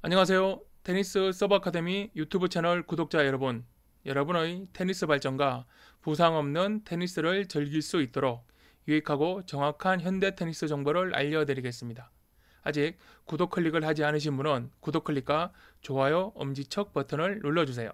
안녕하세요. 테니스 서버 아카데미 유튜브 채널 구독자 여러분. 여러분의 테니스 발전과 부상 없는 테니스를 즐길 수 있도록 유익하고 정확한 현대 테니스 정보를 알려드리겠습니다. 아직 구독 클릭을 하지 않으신 분은 구독 클릭과 좋아요 엄지척 버튼을 눌러주세요.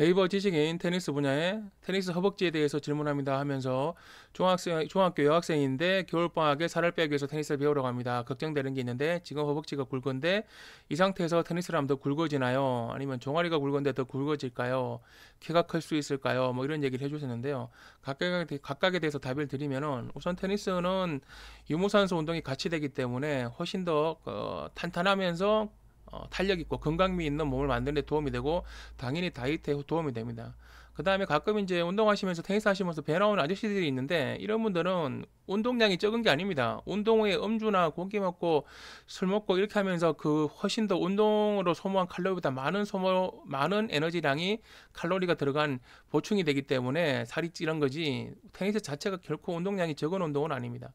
네이버 지식인 테니스 분야의 테니스 허벅지에 대해서 질문합니다 하면서 중학생, 중학교 여학생인데 겨울방학에 살을 빼기 위해서 테니스를 배우러 갑니다. 걱정되는 게 있는데 지금 허벅지가 굵은데 이 상태에서 테니스를 하면 더 굵어지나요? 아니면 종아리가 굵은데 더 굵어질까요? 키가 클 수 있을까요? 뭐 이런 얘기를 해주셨는데요. 각각에, 각각에 대해서 답을 드리면 우선 테니스는 유무산소 운동이 같이 되기 때문에 훨씬 더 어, 탄탄하면서 어, 탄력 있고 건강미 있는 몸을 만드는 데 도움이 되고 당연히 다이어트에 도움이 됩니다. 그 다음에 가끔 이제 운동하시면서 테니스 하시면서 배 나오는 아저씨들이 있는데 이런 분들은 운동량이 적은 게 아닙니다. 운동 후에 음주나 공기 먹고 술 먹고 이렇게 하면서 그 훨씬 더 운동으로 소모한 칼로리보다 많은 소모, 많은 에너지량이 칼로리가 들어간 보충이 되기 때문에 살이 찌는 거지 테니스 자체가 결코 운동량이 적은 운동은 아닙니다.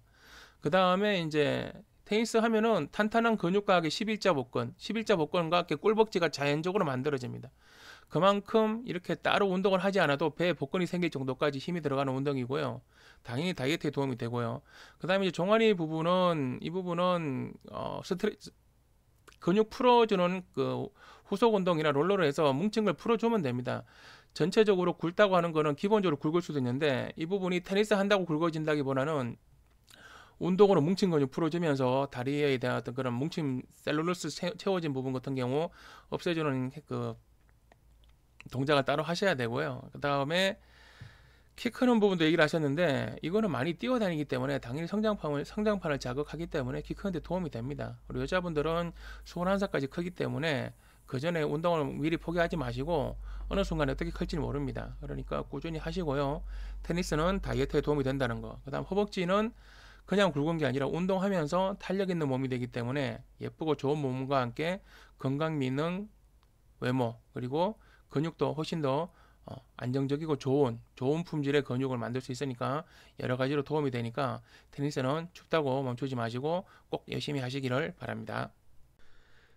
그 다음에 이제 테니스 하면은 탄탄한 근육과학의 11자 복근, 11자 복근과 함께 꿀벅지가 자연적으로 만들어집니다. 그만큼 이렇게 따로 운동을 하지 않아도 배에 복근이 생길 정도까지 힘이 들어가는 운동이고요. 당연히 다이어트에 도움이 되고요. 그 다음에 이제 종아리 부분은, 이 부분은, 어, 스트레, 스 근육 풀어주는 그 후속 운동이나 롤러를 해서 뭉친 걸 풀어주면 됩니다. 전체적으로 굵다고 하는 거는 기본적으로 굵을 수도 있는데 이 부분이 테니스 한다고 굵어진다기보다는 운동으로 뭉친 근육 풀어주면서 다리에 대한 어떤 그런 뭉침 셀룰로스 채워진 부분 같은 경우 없애주는 그 동작을 따로 하셔야 되고요. 그 다음에 키 크는 부분도 얘기를 하셨는데 이거는 많이 뛰어다니기 때문에 당연히 성장판을 성장판을 자극하기 때문에 키 크는데 도움이 됩니다. 그리고 여자분들은 21살까지 크기 때문에 그 전에 운동을 미리 포기하지 마시고 어느 순간에 어떻게 클지 모릅니다. 그러니까 꾸준히 하시고요. 테니스는 다이어트에 도움이 된다는 거. 그다음 허벅지는 그냥 굵은 게 아니라 운동하면서 탄력 있는 몸이 되기 때문에 예쁘고 좋은 몸과 함께 건강 미능 외모 그리고 근육도 훨씬 더 어, 안정적이고 좋은 좋은 품질의 근육을 만들 수 있으니까 여러 가지로 도움이 되니까 테니스는 춥다고 멈추지 마시고 꼭 열심히 하시기를 바랍니다.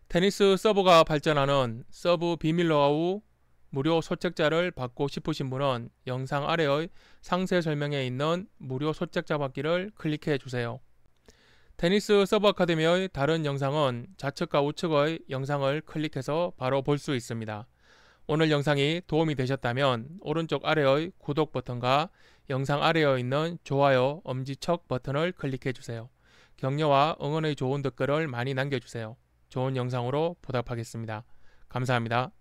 테니스 서버가 발전하는 서브 비밀 노하우 무료 소책자를 받고 싶으신 분은 영상 아래의 상세 설명에 있는 무료 소책자 받기를 클릭해 주세요. 테니스 서버 아카데미의 다른 영상은 좌측과 우측의 영상을 클릭해서 바로 볼 수 있습니다. 오늘 영상이 도움이 되셨다면 오른쪽 아래의 구독 버튼과 영상 아래에 있는 좋아요, 엄지척 버튼을 클릭해 주세요. 격려와 응원의 좋은 댓글을 많이 남겨주세요. 좋은 영상으로 보답하겠습니다. 감사합니다.